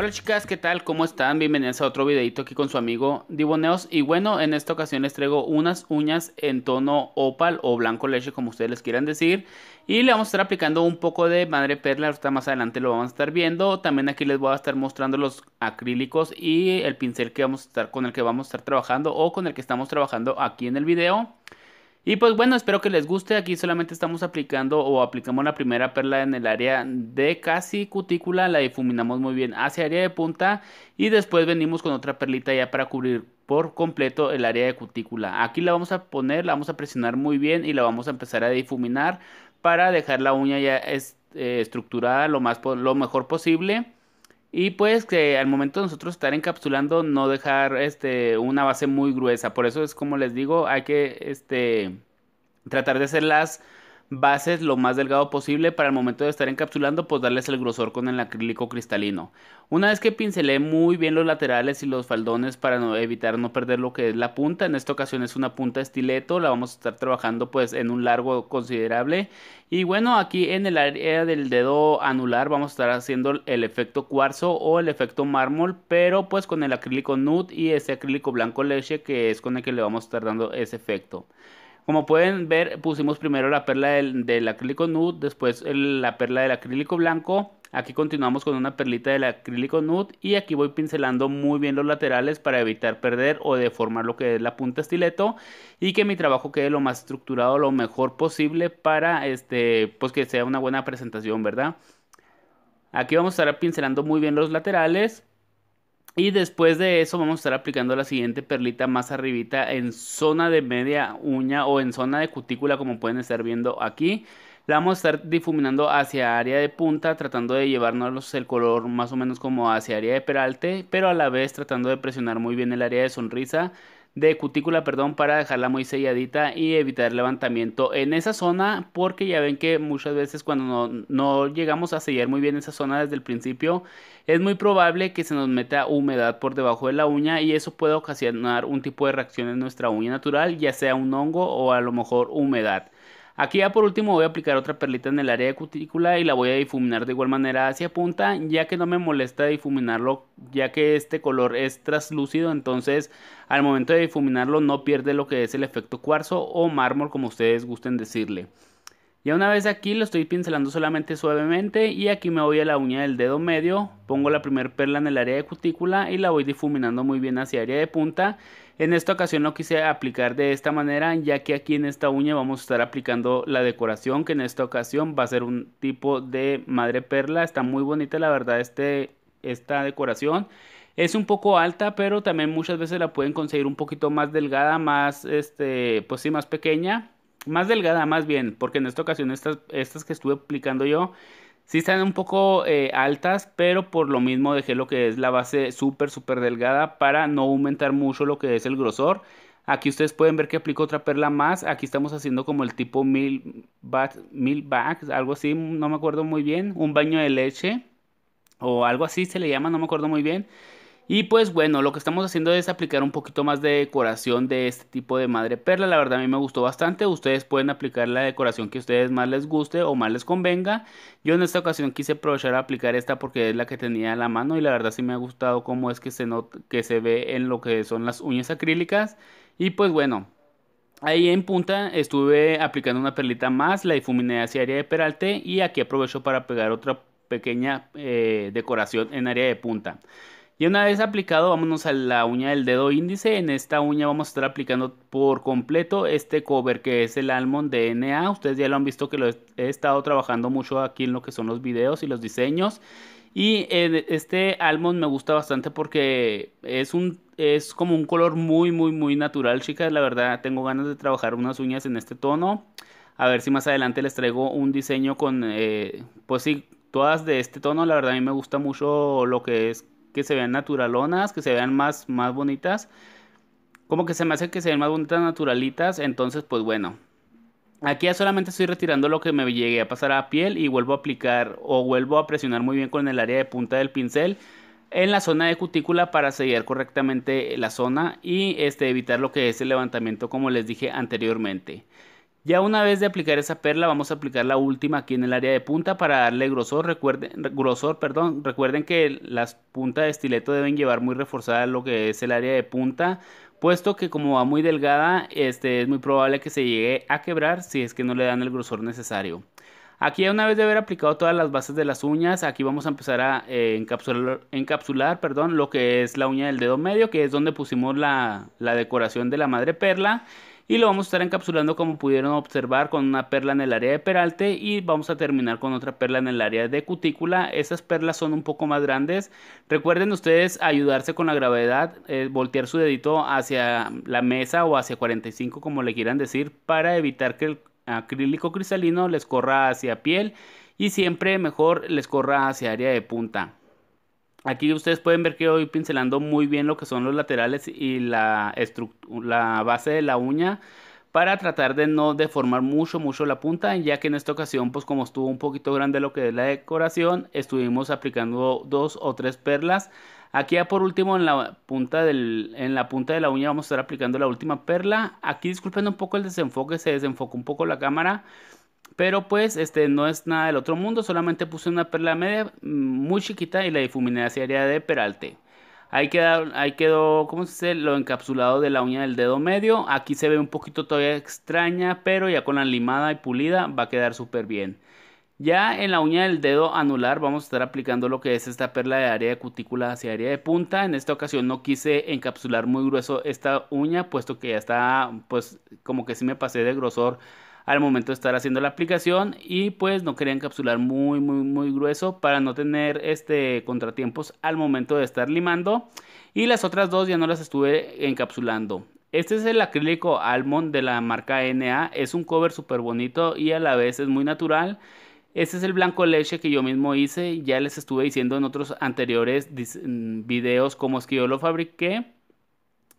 Hola chicas, ¿qué tal? ¿Cómo están? Bienvenidos a otro videito aquí con su amigo Diboneos y bueno, en esta ocasión les traigo unas uñas en tono opal o blanco leche como ustedes les quieran decir y le vamos a estar aplicando un poco de madre perla, ahorita más adelante lo vamos a estar viendo, también aquí les voy a estar mostrando los acrílicos y el pincel que vamos a estar con el que vamos a estar trabajando o con el que estamos trabajando aquí en el video. Y pues bueno, espero que les guste. Aquí solamente estamos aplicando o aplicamos la primera perla en el área de casi cutícula. La difuminamos muy bien hacia área de punta. Y después venimos con otra perlita ya para cubrir por completo el área de cutícula. Aquí la vamos a poner, la vamos a presionar muy bien y la vamos a empezar a difuminar para dejar la uña ya eh, estructurada lo, más, lo mejor posible. Y pues que al momento de nosotros estar encapsulando, no dejar este, una base muy gruesa. Por eso es como les digo, hay que este, tratar de hacerlas bases lo más delgado posible para el momento de estar encapsulando pues darles el grosor con el acrílico cristalino. Una vez que pincelé muy bien los laterales y los faldones para no, evitar no perder lo que es la punta, en esta ocasión es una punta estileto, la vamos a estar trabajando pues en un largo considerable y bueno aquí en el área del dedo anular vamos a estar haciendo el efecto cuarzo o el efecto mármol pero pues con el acrílico nude y ese acrílico blanco leche que es con el que le vamos a estar dando ese efecto. Como pueden ver, pusimos primero la perla del, acrílico nude, después la perla del acrílico blanco. Aquí continuamos con una perlita del acrílico nude y aquí voy pincelando muy bien los laterales para evitar perder o deformar lo que es la punta estileto y que mi trabajo quede lo más estructurado, lo mejor posible para este, pues que sea una buena presentación, ¿verdad? Aquí vamos a estar pincelando muy bien los laterales y después de eso vamos a estar aplicando la siguiente perlita más arribita en zona de media uña o en zona de cutícula como pueden estar viendo aquí. La vamos a estar difuminando hacia área de punta tratando de llevarnos el color más o menos como hacia área de peralte pero a la vez tratando de presionar muy bien el área de sonrisa de cutícula, perdón, para dejarla muy selladita y evitar levantamiento en esa zona, porque ya ven que muchas veces cuando no, no llegamos a sellar muy bien esa zona desde el principio, es muy probable que se nos meta humedad por debajo de la uña y eso puede ocasionar un tipo de reacción en nuestra uña natural, ya sea un hongo o a lo mejor humedad. Aquí ya por último voy a aplicar otra perlita en el área de cutícula y la voy a difuminar de igual manera hacia punta ya que no me molesta difuminarlo ya que este color es traslúcido entonces al momento de difuminarlo no pierde lo que es el efecto cuarzo o mármol como ustedes gusten decirle una vez aquí lo estoy pincelando solamente suavemente y aquí me voy a la uña del dedo medio, pongo la primera perla en el área de cutícula y la voy difuminando muy bien hacia área de punta. En esta ocasión lo quise aplicar de esta manera ya que aquí en esta uña vamos a estar aplicando la decoración que en esta ocasión va a ser un tipo de madre perla. Está muy bonita la verdad este, esta decoración. Es un poco alta, pero también muchas veces la pueden conseguir un poquito más delgada, más este, pues sí, más pequeña más delgada más bien, porque en esta ocasión estas, estas que estuve aplicando yo sí están un poco eh, altas, pero por lo mismo dejé lo que es la base súper, súper delgada para no aumentar mucho lo que es el grosor. Aquí ustedes pueden ver que aplico otra perla más. Aquí estamos haciendo como el tipo mil, mil bags, algo así, no me acuerdo muy bien. Un baño de leche o algo así se le llama, no me acuerdo muy bien. Y pues bueno, lo que estamos haciendo es aplicar un poquito más de decoración de este tipo de madre perla. La verdad a mí me gustó bastante. Ustedes pueden aplicar la decoración que a ustedes más les guste o más les convenga. Yo en esta ocasión quise aprovechar a aplicar esta porque es la que tenía a la mano y la verdad sí me ha gustado cómo es que se, que se ve en lo que son las uñas acrílicas. Y pues bueno, Ahí en punta estuve aplicando una perlita más, la difuminé hacia área de peralte y aquí aprovecho para pegar otra pequeña eh, decoración en área de punta. Y una vez aplicado, vámonos a la uña del dedo índice. En esta uña vamos a estar aplicando por completo este cover que es el Almond DNA. Ustedes ya lo han visto que lo he estado trabajando mucho aquí en lo que son los videos y los diseños. Y este almond me gusta bastante porque es un es como un color muy muy muy natural, chicas. La verdad tengo ganas de trabajar unas uñas en este tono. A ver si más adelante les traigo un diseño con eh, pues sí todas de este tono. La verdad a mí me gusta mucho lo que es que se vean naturalonas, que se vean más, más bonitas. Como que se me hace que se vean más bonitas naturalitas, entonces pues bueno. Aquí ya solamente estoy retirando lo que me llegué a pasar a piel y vuelvo a aplicar o vuelvo a presionar muy bien con el área de punta del pincel en la zona de cutícula para sellar correctamente la zona y este, evitar lo que es el levantamiento como les dije anteriormente. Ya una vez de aplicar esa perla, vamos a aplicar la última aquí en el área de punta para darle grosor. Recuerden, grosor, perdón. Recuerden que las puntas de estileto deben llevar muy reforzada lo que es el área de punta, puesto que como va muy delgada, este, es muy probable que se llegue a quebrar si es que no le dan el grosor necesario. Aquí una vez de haber aplicado todas las bases de las uñas, aquí vamos a empezar a eh, encapsular, encapsular perdón, lo que es la uña del dedo medio, que es donde pusimos la decoración de la madre perla y lo vamos a estar encapsulando como pudieron observar con una perla en el área de peralte y vamos a terminar con otra perla en el área de cutícula. Esas perlas son un poco más grandes. Recuerden ustedes ayudarse con la gravedad, eh, voltear su dedito hacia la mesa o hacia 45 como le quieran decir para evitar que el acrílico cristalino les corra hacia piel y siempre mejor les corra hacia área de punta. Aquí ustedes pueden ver que hoy pincelando muy bien lo que son los laterales y la, base de la uña para tratar de no deformar mucho mucho la punta ya que en esta ocasión pues como estuvo un poquito grande lo que es la decoración estuvimos aplicando dos o tres perlas aquí ya por último en la punta del en la punta de la uña vamos a estar aplicando la última perla aquí disculpen un poco el desenfoque se desenfocó un poco la cámara pero pues este no es nada del otro mundo, solamente puse una perla media mm, muy chiquita y la difuminé hacia área de peralte. Ahí, ahí quedó, ¿cómo se dice? Lo encapsulado de la uña del dedo medio. Aquí se ve un poquito todavía extraña, pero ya con la limada y pulida va a quedar súper bien. Ya en la uña del dedo anular vamos a estar aplicando lo que es esta perla de área de cutícula hacia área de punta. En esta ocasión no quise encapsular muy grueso esta uña, puesto que ya está, pues como que sí me pasé de grosor al momento de estar haciendo la aplicación y pues no quería encapsular muy muy muy grueso para no tener este contratiempos al momento de estar limando y las otras dos ya no las estuve encapsulando. Este es el acrílico Almond de la marca NA, es un cover súper bonito y a la vez es muy natural. Este es el blanco leche que yo mismo hice, ya les estuve diciendo en otros anteriores mm, videos cómo es que yo lo fabriqué.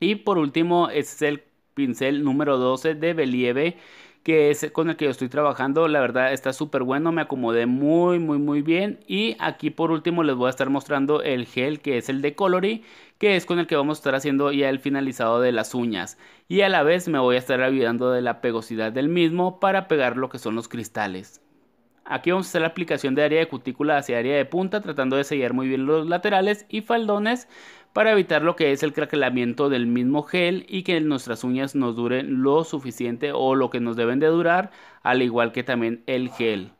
Y por último, este es el pincel número 12 de Believe que es con el que yo estoy trabajando. La verdad está súper bueno, me acomodé muy, muy, muy bien. Y aquí por último les voy a estar mostrando el gel que es el de Colory, que es con el que vamos a estar haciendo ya el finalizado de las uñas. Y a la vez me voy a estar ayudando de la pegosidad del mismo para pegar lo que son los cristales. Aquí vamos a hacer la aplicación de área de cutícula hacia área de punta, tratando de sellar muy bien los laterales y faldones para evitar lo que es el craquelamiento del mismo gel y que nuestras uñas nos duren lo suficiente o lo que nos deben de durar, al igual que también el gel.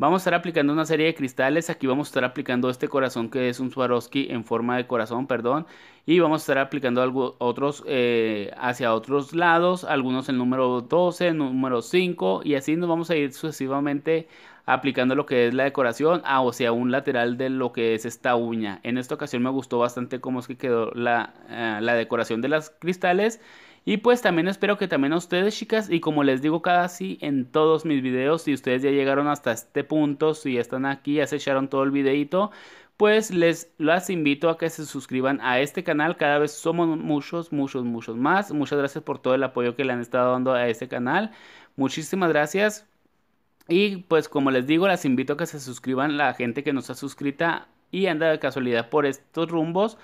Vamos a estar aplicando una serie de cristales, aquí vamos a estar aplicando este corazón que es un Swarovski en forma de corazón, perdón, y vamos a estar aplicando otros eh, hacia otros lados, algunos el número 12, número 5, y así nos vamos a ir sucesivamente aplicando lo que es la decoración a, ah, o sea un lateral de lo que es esta uña. En esta ocasión me gustó bastante cómo es que quedó la, eh, decoración de las cristales y pues también espero que también a ustedes chicas y como les digo cada casi en todos mis videos, si ustedes ya llegaron hasta este punto, si ya están aquí, ya se echaron todo el videito, pues les las invito a que se suscriban a este canal. Cada vez somos muchos, muchos, muchos más. Muchas gracias por todo el apoyo que le han estado dando a este canal. Muchísimas gracias. Y pues como les digo, las invito a que se suscriban la gente que no está suscrita y anda de casualidad por estos rumbos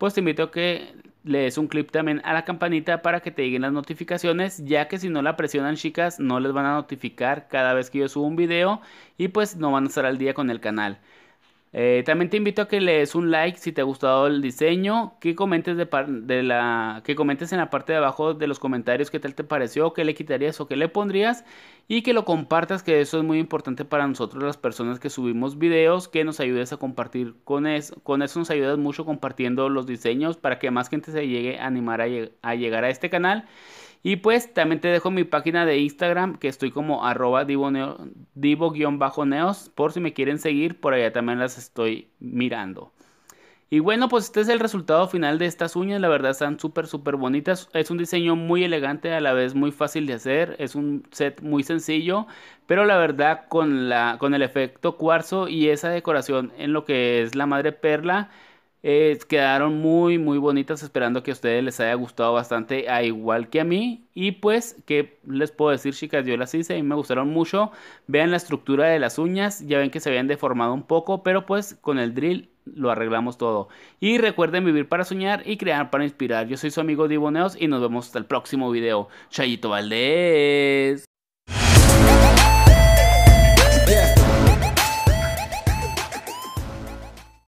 pues te invito a que le des un clip también a la campanita para que te lleguen las notificaciones, ya que si no la presionan chicas, no les van a notificar cada vez que yo subo un video y pues no van a estar al día con el canal. Eh, también te invito a que le des un like si te ha gustado el diseño, que comentes, de la, que comentes en la parte de abajo de los comentarios qué tal te pareció, qué le quitarías o qué le pondrías y que lo compartas, que eso es muy importante para nosotros las personas que subimos videos, que nos ayudes a compartir con eso, con eso nos ayudas mucho compartiendo los diseños para que más gente se llegue a animar a llegar a este canal. Y pues también te dejo mi página de Instagram, que estoy como arroba divo-neos, por si me quieren seguir, por allá también las estoy mirando. Y bueno, pues este es el resultado final de estas uñas. La verdad están súper, súper bonitas. Es un diseño muy elegante, a la vez muy fácil de hacer. Es un set muy sencillo, pero la verdad con, la, con el efecto cuarzo y esa decoración en lo que es la madre perla, eh, quedaron muy, muy bonitas, esperando que a ustedes les haya gustado bastante, a igual que a mí. Y pues, que les puedo decir, chicas? Yo las hice y me gustaron mucho. Vean la estructura de las uñas, ya ven que se habían deformado un poco, pero pues con el drill lo arreglamos todo. Y recuerden vivir para soñar y crear para inspirar. Yo soy su amigo Diboneos y nos vemos hasta el próximo video. Chayito Valdés.